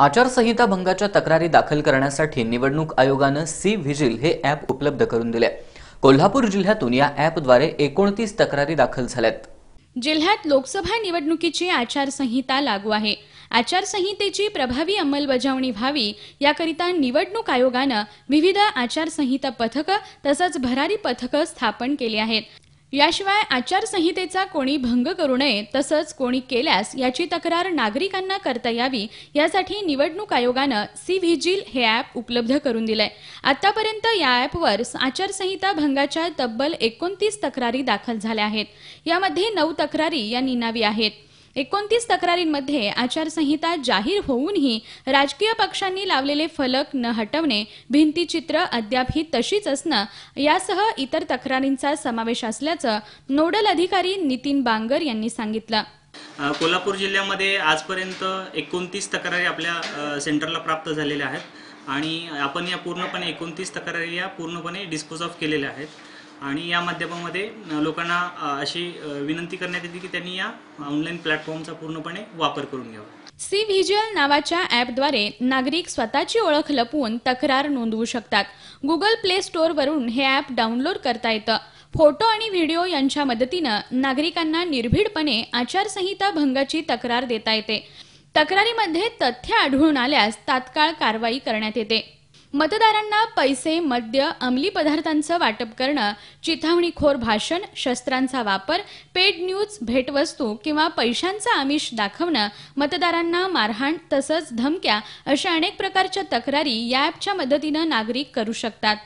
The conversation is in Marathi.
आचारसंहिता भंगाच्या तक्रारी दाखल करण्यासाठी निवडणूक आयोगानं सी व्हिजिल हे ॲप उपलब्ध करून दिले कोल्हापूर जिल्ह्यातून या ॲपद्वारे एकोणतीस तक्रारी दाखल झाल्यात जिल्ह्यात लोकसभा निवडणुकीची आचारसंहिता लागू आहे आचारसंहितेची प्रभावी अंमलबजावणी व्हावी याकरिता निवडणूक आयोगानं विविध आचारसंहिता पथकं तसंच भरारी पथकं स्थापन केली आहेत याशिवाय आचारसंहितेचा कोणी भंग करू नये तसंच कोणी केल्यास याची तक्रार नागरिकांना करता यावी यासाठी निवडणूक आयोगानं सी व्हिजिल हे ॲप उपलब्ध करून दिलंय आतापर्यंत या ॲपवर आचारसंहिता भंगाच्या तब्बल एकोणतीस तक्रारी दाखल झाल्या आहेत यामध्ये नऊ तक्रारी या निनावी आहेत एकोणतीस तक्रारींमध्ये आचारसंहिता जाहीर होऊनही राजकीय पक्षांनी लावलेले फलक न हटवणे भिंतीचित्र अद्याप ही तशीच असणं यासह इतर तक्रारींचा समावेश असल्याचं नोडल अधिकारी नितीन बांगर यांनी सांगितलं कोल्हापूर जिल्ह्यामध्ये आजपर्यंत एकोणतीस तक्रारी आपल्या सेंटरला प्राप्त झालेल्या आहेत आणि आपण या पूर्णपणे एकोणतीस तक्रारी या पूर्णपणे डिस्पोज ऑफ केलेल्या आहेत आणि या माध्यमामध्ये लोकांना अशी विनंती करण्यात येते की त्यांनी या ऑनलाईन प्लॅटफॉर्मचा पूर्णपणे वापर करून घ्यावा सी व्हिज्युअल नावाच्या ॲपद्वारे नागरिक स्वतःची ओळख लपवून तक्रार नोंदवू शकतात गुगल प्ले स्टोअरवरून हे ॲप डाउनलोड करता येतं फोटो आणि व्हिडिओ यांच्या मदतीनं नागरिकांना निर्भीडपणे आचारसंहिता भंगाची तक्रार देता येते तक्रारीमध्ये तथ्य आढळून आल्यास तात्काळ कारवाई करण्यात येते मतदारांना पैसे मद्य अंमली पदार्थांचं वाटप करणं चिथावणीखोर भाषण शस्त्रांचा वापर पेड न्यूज भेटवस्तू किंवा पैशांचं आमिष दाखवणं मतदारांना मारहाण तसंच धमक्या अशा अनेक प्रकारच्या तक्रारी या ॲपच्या मदतीनं नागरिक करू शकतात